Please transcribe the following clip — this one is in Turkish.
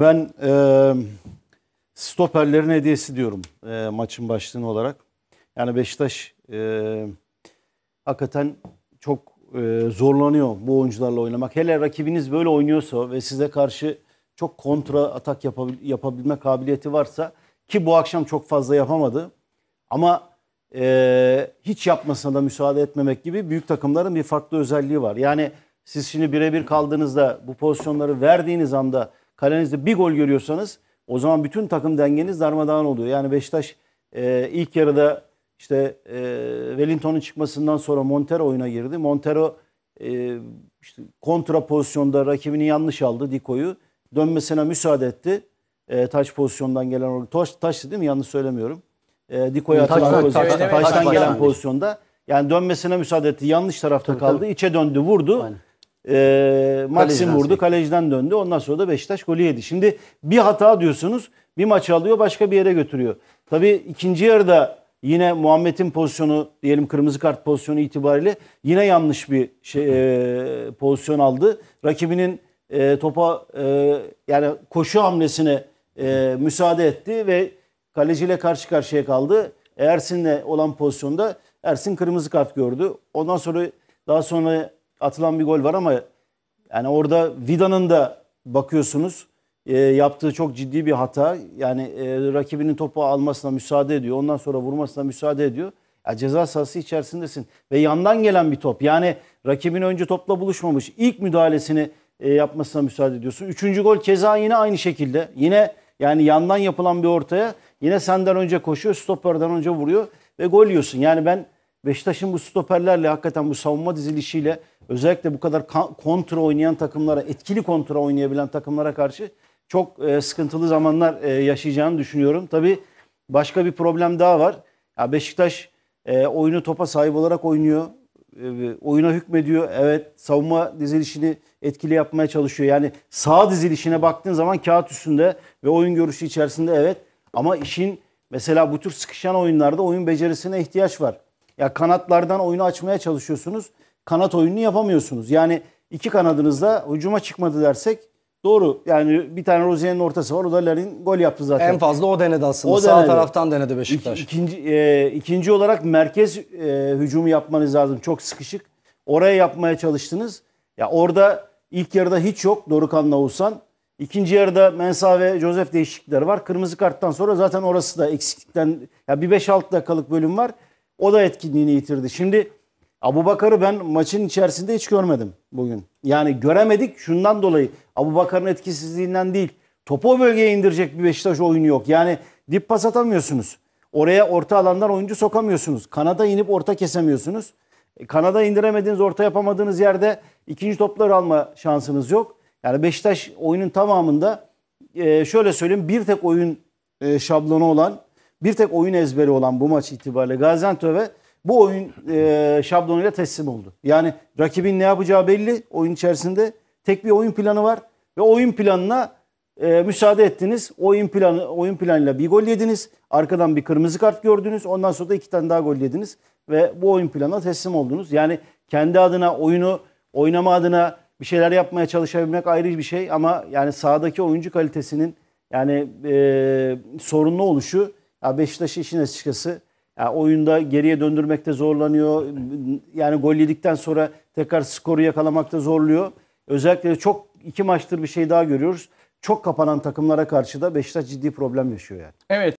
Ben e, stoperlerin hediyesi diyorum e, maçın başlığını olarak. Yani Beşiktaş e, hakikaten çok e, zorlanıyor bu oyuncularla oynamak. Hele rakibiniz böyle oynuyorsa ve size karşı çok kontra atak yapabil- yapabilme kabiliyeti varsa ki bu akşam çok fazla yapamadı. Ama e, hiç yapmasına da müsaade etmemek gibi büyük takımların bir farklı özelliği var. Yani siz şimdi birebir kaldığınızda bu pozisyonları verdiğiniz anda kalenizde bir gol görüyorsanız o zaman bütün takım dengeniz darmadağın oluyor. Yani Beşiktaş e, ilk yarıda işte e, Wellington'un çıkmasından sonra Montero oyuna girdi. Montero e, işte kontra pozisyonda rakibini yanlış aldı Diko'yu. Dönmesine müsaade etti. E, taç pozisyondan gelen orada. Taş, Taştı değil mi? Yanlış söylemiyorum. E, Diko'ya taç, taç, taç, taç, taçtan taç, gelen taç. pozisyonda. Yani dönmesine müsaade etti. Yanlış tarafta tabii, kaldı. Tabii. İçe döndü, vurdu. Aynen. E, Maxim vurdu. Değil. Kaleciden döndü. Ondan sonra da Beşiktaş golü yedi. Şimdi bir hata diyorsunuz. Bir maçı alıyor başka bir yere götürüyor. Tabii ikinci yarıda yine Muhammed'in pozisyonu diyelim kırmızı kart pozisyonu itibariyle yine yanlış bir şey, e, pozisyon aldı. Rakibinin e, topa e, yani koşu hamlesine e, müsaade etti ve kaleciyle karşı karşıya kaldı. Ersin'le olan pozisyonda Ersin kırmızı kart gördü. Ondan sonra daha sonra atılan bir gol var ama yani orada Vida'nın da bakıyorsunuz e, yaptığı çok ciddi bir hata. Yani e, rakibinin topu almasına müsaade ediyor. Ondan sonra vurmasına müsaade ediyor. Ya ceza sahası içerisindesin ve yandan gelen bir top. Yani rakibin önce topla buluşmamış. ilk müdahalesini e, yapmasına müsaade ediyorsun. Üçüncü gol keza yine aynı şekilde. Yine yani yandan yapılan bir ortaya yine senden önce koşuyor, stoperden önce vuruyor ve gol yiyorsun. Yani ben Beşiktaş'ın bu stoperlerle hakikaten bu savunma dizilişiyle özellikle bu kadar kontra oynayan takımlara, etkili kontra oynayabilen takımlara karşı çok e, sıkıntılı zamanlar e, yaşayacağını düşünüyorum. Tabii başka bir problem daha var. Ya Beşiktaş e, oyunu topa sahip olarak oynuyor. E, e, oyuna hükmediyor. Evet savunma dizilişini etkili yapmaya çalışıyor. Yani sağ dizilişine baktığın zaman kağıt üstünde ve oyun görüşü içerisinde evet. Ama işin mesela bu tür sıkışan oyunlarda oyun becerisine ihtiyaç var. Ya kanatlardan oyunu açmaya çalışıyorsunuz kanat oyununu yapamıyorsunuz. Yani iki kanadınızda hücuma çıkmadı dersek doğru. Yani bir tane Rozier'in ortası var. O da Larin gol yaptı zaten. En fazla o denedi aslında. O Sağ denedi. taraftan denedi Beşiktaş. İki, ikinci, e, ikinci olarak merkez e, hücumu yapmanız lazım. Çok sıkışık. Oraya yapmaya çalıştınız. Ya orada ilk yarıda hiç yok Dorukan'la Oğuzhan. İkinci yarıda Mensa ve Josef değişiklikleri var. Kırmızı karttan sonra zaten orası da eksiklikten ya bir 5-6 dakikalık bölüm var. O da etkinliğini yitirdi. Şimdi Abu Bakar'ı ben maçın içerisinde hiç görmedim bugün. Yani göremedik şundan dolayı. Abu Bakar'ın etkisizliğinden değil. Topu o bölgeye indirecek bir Beşiktaş oyunu yok. Yani dip pas atamıyorsunuz. Oraya orta alandan oyuncu sokamıyorsunuz. Kanada inip orta kesemiyorsunuz. E, Kanada indiremediğiniz, orta yapamadığınız yerde ikinci topları alma şansınız yok. Yani Beşiktaş oyunun tamamında e, şöyle söyleyeyim bir tek oyun e, şablonu olan, bir tek oyun ezberi olan bu maç itibariyle Gaziantep'e bu oyun e, şablonuyla teslim oldu. Yani rakibin ne yapacağı belli oyun içerisinde. Tek bir oyun planı var ve oyun planına e, müsaade ettiniz. Oyun planı oyun planıyla bir gol yediniz. Arkadan bir kırmızı kart gördünüz. Ondan sonra da iki tane daha gol yediniz ve bu oyun planına teslim oldunuz. Yani kendi adına oyunu oynama adına bir şeyler yapmaya çalışabilmek ayrı bir şey ama yani sahadaki oyuncu kalitesinin yani e, sorunlu oluşu ya Beşiktaş işin açıkçası yani oyunda geriye döndürmekte zorlanıyor. Yani gol yedikten sonra tekrar skoru yakalamakta zorluyor. Özellikle çok iki maçtır bir şey daha görüyoruz. Çok kapanan takımlara karşı da Beşiktaş ciddi problem yaşıyor yani. Evet.